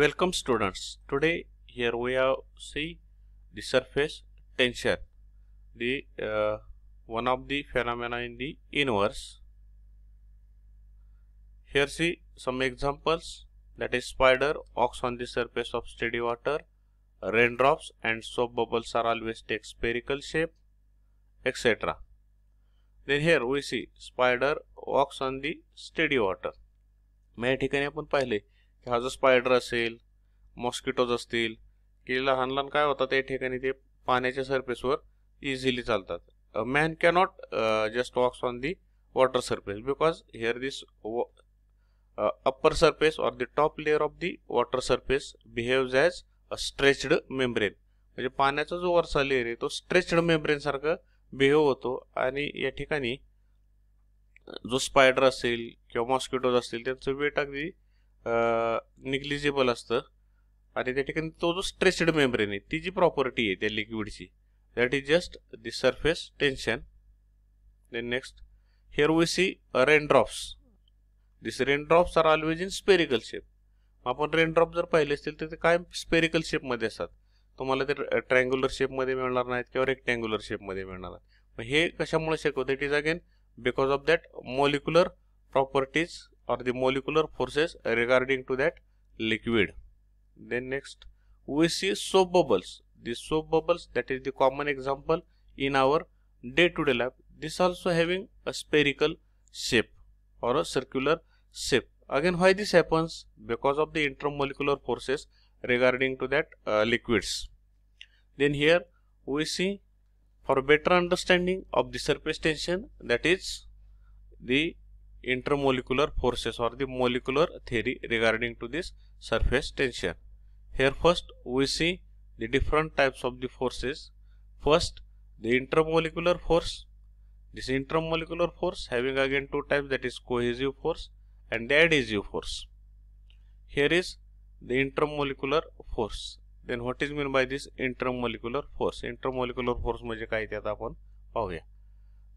Welcome students. Today here we have see the surface tension, the uh, one of the phenomena in the universe. Here see some examples that is spider walks on the surface of steady water, raindrops and soap bubbles are always take spherical shape, etc. Then here we see spider walks on the steady water. मैं ठिकाणी आपण पाहिले हा जो spider असेल mosquitoes असतील की लहान लहान काय होतात त्या ठिकाणी ते पाण्याच्या सरफेसवर इझिली चालतात man cannot just walks on the water surface because here this upper surface or the top layer of the water surface behaves as a stretched membrane म्हणजे पाण्याचा जो वरचा लेअर आहे तो स्ट्रेच्ड मेम्ब्रेन सारखं बिहेव होतो आणि या ठिकाणी जो स्पायडर असेल किंवा मॉस्किटोज असतील त्यांचं वेट अगदी निग्लिजिबल असतं आणि त्या ठिकाणी तो जो स्ट्रेस्ड मेम्ब्रेन आहे ती जी प्रॉपर्टी आहे त्या लिक्विडची that is just the surface tension then next here we see raindrops this raindrops are always in spherical shape आपण रेनड्रॉप जर पाहिले असतील तर ते काय स्पेरिकल शेपमध्ये असतात तुम्हाला ते ट्रँग्युलर शेपमध्ये मिळणार नाहीत किंवा रेक्टँग्युलर शेपमध्ये मिळणार नाहीत हे कशामुळे शिकवतं it is again because of that molecular properties or the molecular forces regarding to that liquid. Then next we see soap bubbles. The soap bubbles that is the common example in our day-to-day -day lab. This also having a spherical shape or a circular shape. Again why this happens? Because of the intermolecular forces regarding to that uh, liquids. Then here we see for better understanding of the surface tension that is the intermolecular forces or the molecular theory regarding to this surface tension. Here first we see the different types of the forces. First the intermolecular force. This intermolecular force having again two types that is cohesive force and the adhesive force. Here is the intermolecular force. Then what is meant by this intermolecular force? Intermolecular force means काय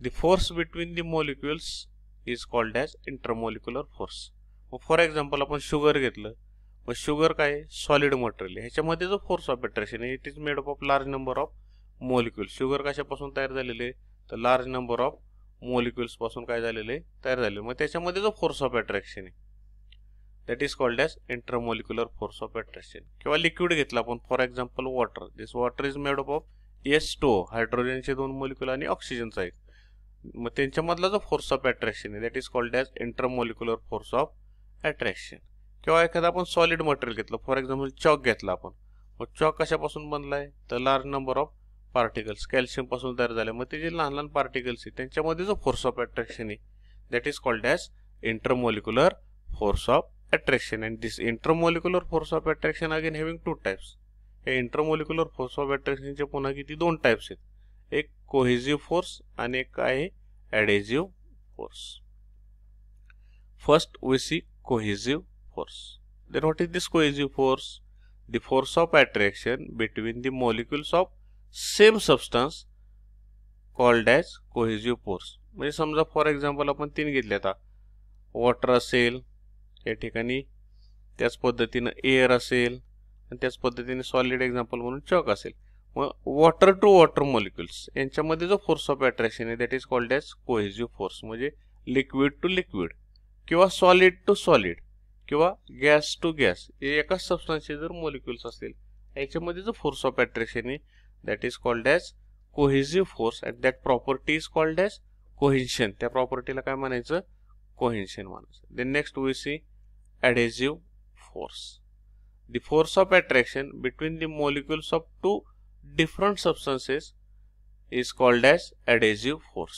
The force between the molecules is called as intermolecular force मग for example आपण sugar घेतलं मग sugar काय solid material ह्याच्यामध्ये जो force of attraction आहे it is made up of large number of molecules sugar कशापासून तयार झालेले तर लार्ज नंबर ऑफ मोलिक्युल्सपासून काय झालेले तयार झाले मग त्याच्यामध्ये जो फोर्स ऑफ अट्रॅक्शन आहे that is called as intermolecular force of attraction किंवा लिक्विड घेतला आपण for example water this water is made up of as two हायड्रोजनचे दोन मोलिक्युल आणि ऑक्सिजनचा एक मग त्यांच्यामधला जो फोर्स ऑफ अट्रॅक्शन आहे that is called as intermolecular force of attraction किंवा एखादा आपण सॉलिड मटेरियल घेतलं फॉर एक्झाम्पल चॉक घेतला आपण मग चॉक कशापासून बनला आहे तर लार्ज नंबर ऑफ पार्टिकल्स कॅल्शियमपासून तयार झाले मग ते जे लहान लहान पार्टिकल्स आहेत त्यांच्यामध्ये जो फोर्स ऑफ अट्रॅक्शन आहे that is called as intermolecular force of attraction and this intermolecular force of attraction again having two types हे इंटरमोलिक्युलर फोर्स ऑफ अट्रॅक्शनचे पुन्हा किती दोन टाईप्स आहेत एक कोहेझिव्ह फोर्स आणि एक आहे adhesive force first we see cohesive force then what is this cohesive force the force of attraction between the molecules of same substance called as cohesive force म्हणजे समजा फॉर एक्झाम्पल आपण तीन घेतले आता वॉटर असेल या ठिकाणी त्याच पद्धतीनं एअर असेल आणि त्याच पद्धतीने सॉलिड एक्झाम्पल म्हणून चॉक असेल मग वॉटर टू वॉटर मॉलिक्युल्स यांच्यामध्ये जो फोर्स ऑफ अट्रॅक्शन आहे that is called as cohesive force म्हणजे लिक्विड टू लिक्विड किंवा सॉलिड टू सॉलिड किंवा गॅस टू गॅस हे एकाच सबस्टन्सचे जर मॉलिक्युल्स असतील याच्यामध्ये जो फोर्स ऑफ अट्रॅक्शन आहे that is called as cohesive force and that property is called as cohesion त्या प्रॉपर्टीला काय म्हणायचं कोहेन्शन म्हणायचं then next we see adhesive force the force of attraction between the molecules of two different substances is called as adhesive force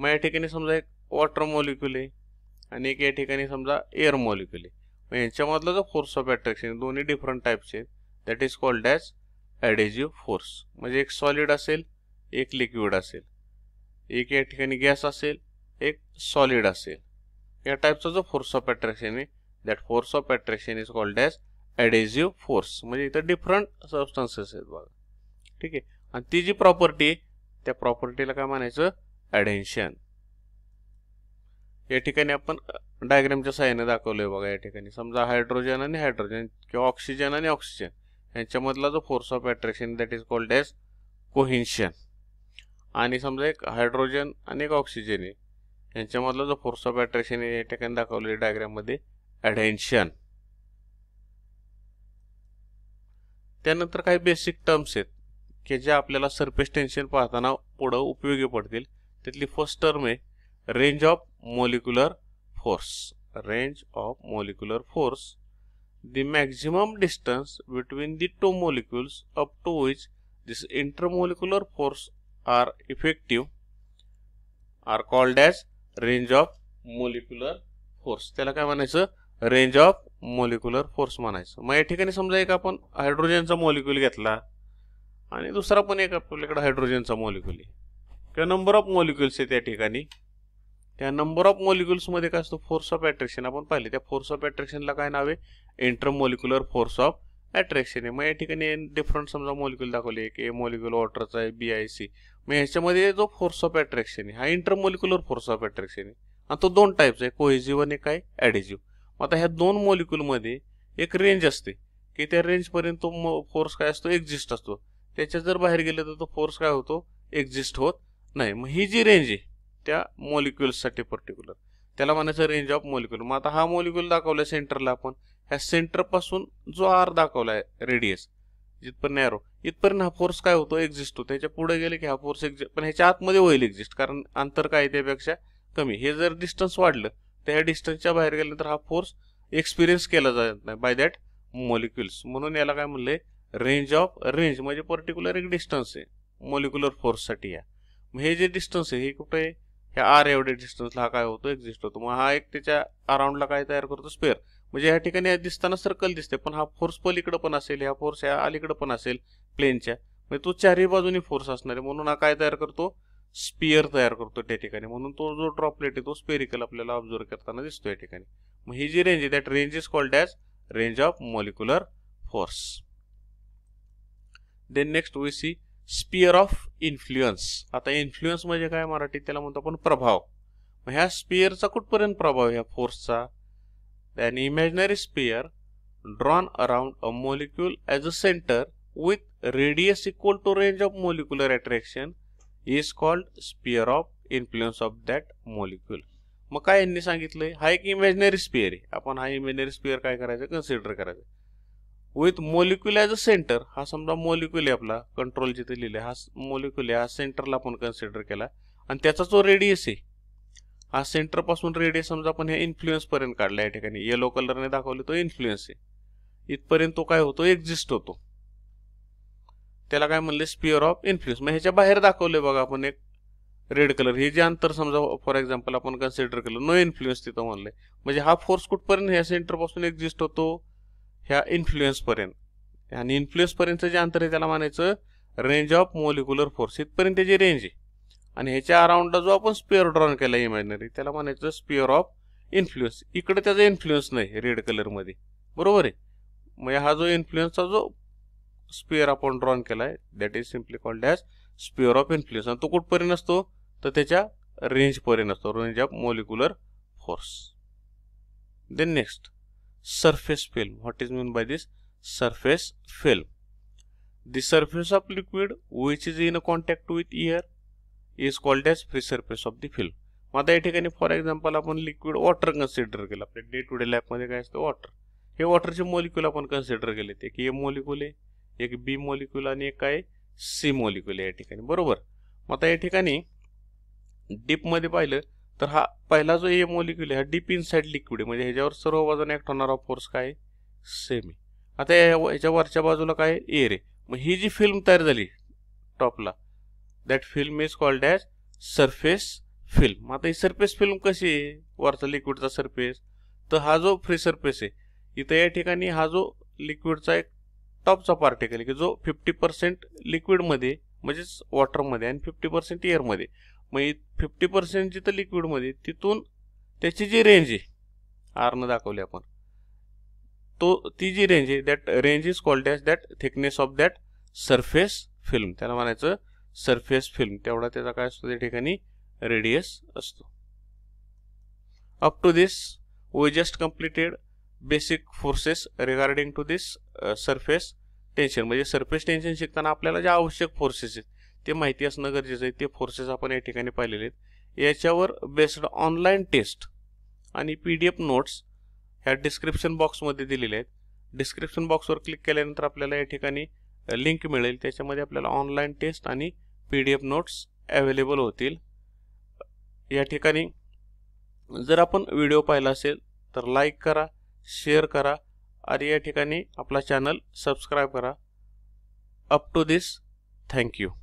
मग या ठिकाणी समजा एक वॉटर मॉलिक्युल आहे आणि एक या ठिकाणी समजा एअर मॉलिक्युल आहे मग यांच्यामधलं जो फोर्स ऑफ अट्रॅक्शन दोन्ही डिफरंट टाईपचे आहेत that is called as adhesive force म्हणजे एक सॉलिड असेल एक लिक्विड असेल एक या ठिकाणी गॅस असेल एक सॉलिड असेल या टाईपचा जो फोर्स ऑफ अट्रॅक्शन आहे that force of attraction is called as adhesive force म्हणजे इथं डिफरंट सबस्टन्सेस आहेत बघा ठीक आहे आणि ती जी प्रॉपर्टी आहे त्या प्रॉपर्टीला काय म्हणायचं ॲडेन्शन या ठिकाणी आपण डायग्रामच्या सहाय्याने दाखवलोय बघा या ठिकाणी समजा हायड्रोजन आणि हायड्रोजन किंवा ऑक्सिजन आणि ऑक्सिजन यांच्यामधला जो force of attraction that is called as cohesion आणि समजा एक हायड्रोजन आणि एक ऑक्सिजन आहे यांच्यामधला जो फोर्स ऑफ अट्रॅक्शन आहे या ठिकाणी दाखवलेली डायग्राममध्ये ॲडेन्शन त्यानंतर काही बेसिक टर्म्स आहेत हे जे आपल्याला सरफेस टेन्शन पाहताना पुढं उपयोगी पडतील त्यातली फर्स्ट टर्म आहे range of molecular force range of molecular force the maximum distance between the two molecules up to which this intermolecular force are effective are called as range of molecular force त्याला काय म्हणायचं range of molecular force म्हणायचं मग या ठिकाणी समजा एक आपण हायड्रोजनचा मॉलिक्युल घेतला आणि दुसरा पण एक आपल्याकडे हायड्रोजनचा मॉलिक्युल आहे किंवा नंबर ऑफ मॉलिक्युल्स आहे त्या ठिकाणी त्या नंबर ऑफ मॉलिक्युल्समध्ये काय असतो फोर्स ऑफ अट्रॅक्शन आपण पाहिले त्या फोर्स ऑफ अट्रॅक्शनला काय नाव आहे इंटरमॉलिक्युलर फोर्स ऑफ अट्रॅक्शन आहे मग या ठिकाणी डिफरंट समजा मॉलिक्युल दाखवले एक ए मॉलिक्युल वॉटरचा आहे बी आय सी मग ह्याच्यामध्ये जो फोर्स ऑफ अट्रॅक्शन आहे हा इंटरमॉलिक्युलर फोर्स ऑफ अट्रॅक्शन आहे आणि तो दोन टाईपचा आहे कोहेजिव्ह आणि काय ॲडेजिव्ह मग आता ह्या दोन मॉलिक्युलमध्ये एक रेंज असते की त्या रेंजपर्यंत तो फोर्स काय असतो एक्झिस्ट असतो त्याच्या जर बाहेर गेलं तर तो फोर्स काय होतो एक्झिस्ट होत नाही मग ही जी रेंज आहे त्या मॉलिक्युल्ससाठी पर्टिक्युलर त्याला म्हणायचं रेंज ऑफ मॉलिक्युल मग आता हा मॉलिक्युल दाखवला सेंटरला आपण ह्या सेंटरपासून जो आर दाखवला आहे रेडियस जिथपर्यंत नॅरो इथपर्यंत हा फोर्स काय होतो एक्झिस्ट होतो त्याच्या पुढे गेले की हा फोर्स एक्झिस्ट पण ह्याच्या आतमध्ये होईल एक्झिस्ट कारण अंतर काय त्यापेक्षा कमी हे जर डिस्टन्स वाढलं तर ह्या डिस्टन्सच्या बाहेर गेल्यानंतर हा फोर्स एक्सपिरियन्स केला जात नाही बाय दॅट मॉलिक्युल्स म्हणून याला काय म्हणलंय रेंज ऑफ रेंज म्हणजे पर्टिक्युलर एक डिस्टन्स आहे मॉलिक्युलर फोर्ससाठी या मग हे जे डिस्टन्स आहे हे कुठे ह्या आर एवढे डिस्टन्सला हा काय होतो एक्झिस्ट होतो मग हा एक त्याच्या अराउंडला काय तयार करतो स्पेअर म्हणजे या ठिकाणी दिसताना सर्कल दिसते पण हा फोर्स पलीकडे पण असेल ह्या फोर्स ह्या अलीकडे पण असेल प्लेनच्या म्हणजे तो चारही बाजूनी फोर्स असणार आहे म्हणून हा काय तयार करतो स्पियर तयार करतो त्या ठिकाणी म्हणून तो जो ड्रॉपलेट आहे तो स्पेरिकल आपल्याला ऑब्झर्व करताना दिसतो या ठिकाणी मग ही जी रेंज आहे that range is called as range of molecular force then next we see sphere of influence आता इन्फ्लुएन्स म्हणजे काय मराठी त्याला म्हणतो आपण प्रभाव मग ह्या स्पियरचा कुठपर्यंत प्रभाव ह्या फोर्सचा then imaginary sphere drawn around a molecule as a centre with radius equal to range of molecular attraction is called sphere of influence of that molecule मग काय यांनी सांगितलंय हा एक इमॅजिनरी स्पियर आहे आपण हा इमॅजिनरी स्पियर काय करायचं कन्सिडर करायचं with molecule as a centre हा समजा मोलिक्युल आहे आपला कंट्रोल जिथे लिहिले हा मोलिक्युल हा सेंटरला आपण कन्सिडर केला आणि त्याचा जो रेडियस आहे हा सेंटरपासून रेडियस समजा आपण ह्या इन्फ्लुएन्सपर्यंत काढला या ठिकाणी येलो कलरने दाखवले तो इन्फ्लुएन्स आहे इथपर्यंत तो काय होतो एक्झिस्ट होतो त्याला काय म्हणले स्पिअर ऑफ इन्फ्लुएन्स मग ह्याच्या बाहेर दाखवले बघा आपण एक रेड कलर हे जे अंतर समजा फॉर एक्झाम्पल आपण कन्सिडर केलं नो इन्फ्लुएन्स तिथं म्हणले म्हणजे हा फोर्स कुठपर्यंत ह्या सेंटरपासून एक्झिस्ट होतो ह्या इन्फ्लुएन्सपर्यंत आणि इन्फ्लुएन्सपर्यंतचं जे अंतर आहे त्याला म्हणायचं रेंज ऑफ मोलिक्युलर फोर्स इथपर्यंत त्याची रेंज आहे आणि ह्याच्या अराउंडला जो आपण स्पिअर ड्रॉन केला इमॅजिनरी त्याला म्हणायचं स्पिअर ऑफ इन्फ्लुएन्स इकडे त्याचा इन्फ्लुएन्स नाही रेड कलरमध्ये बरोबर आहे म्हणजे हा जो इन्फ्लुएन्सचा जो स्पिअर आपण ड्रॉन केला आहे that is simply called as sphere of influence आणि तो कुठपर्यंत असतो तर त्याच्या रेंजपर्यंत असतो range of molecular force then next surface film. What is meant by this? Surface film. The surface of liquid which is in contact with air is called as free surface of the film. आता या ठिकाणी for example आपण liquid water consider केलं आपल्या day to day लॅबमध्ये काय असतं water हे वॉटरचे मोलिक्युल आपण कन्सिडर केले एक ए मोलिक्युल आहे एक बी मोलिक्युल आणि एक काय सी मोलिक्युल आहे या ठिकाणी बरोबर मग आता या ठिकाणी डीपमध्ये पाहिलं तर हा पहिला जो ए मॉलिक्युल आहे हा डीप इन साईड लिक्विड म्हणजे ह्याच्यावर सर्व बाजूने ऍक्ट होणारा फोर्स काय सेमी आता ह्याच्या वरच्या बाजूला काय एअर आहे मग ही जी फिल्म तयार झाली टॉपला that film is called as surface film आता ही सरफेस फिल्म कशी आहे वरचा लिक्विडचा सरफेस तर हा जो फ्री सरफेस आहे इथं या ठिकाणी हा जो लिक्विडचा एक टॉपचा पार्टिकल आहे की जो फिफ्टी पर्सेंट लिक्विडमध्ये म्हणजेच वॉटरमध्ये आणि फिफ्टी पर्सेंट एअरमध्ये मग फिफ्टी पर्सेंट जिथं लिक्विडमध्ये तिथून त्याची जी रेंज आहे आरनं दाखवली आपण तो ती जी रेंज आहे that range is called as that thickness of that surface film त्याला म्हणायचं सरफेस फिल्म तेवढा त्याचा काय असतो त्या ठिकाणी रेडियस असतो up to this we just completed basic forces regarding to this surface tension म्हणजे सरफेस टेन्शन शिकताना आपल्याला ज्या आवश्यक फोर्सेस आहेत ते माहिती असणं गरजेचं आहे ते फोर्सेस आपण या ठिकाणी पाहिलेले आहेत याच्यावर बेस्ड ऑनलाईन टेस्ट आणि पी डी एफ नोट्स ह्या डिस्क्रिप्शन बॉक्समध्ये दिलेले आहेत डिस्क्रिप्शन बॉक्सवर क्लिक केल्यानंतर आपल्याला या ठिकाणी लिंक मिळेल त्याच्यामध्ये आपल्याला ऑनलाईन टेस्ट आणि P D F notes available होतील या ठिकाणी जर आपण व्हिडिओ पाहिला असेल तर लाईक करा शेअर करा आणि या ठिकाणी आपला चॅनल सबस्क्राईब करा अप टू दिस थँक्यू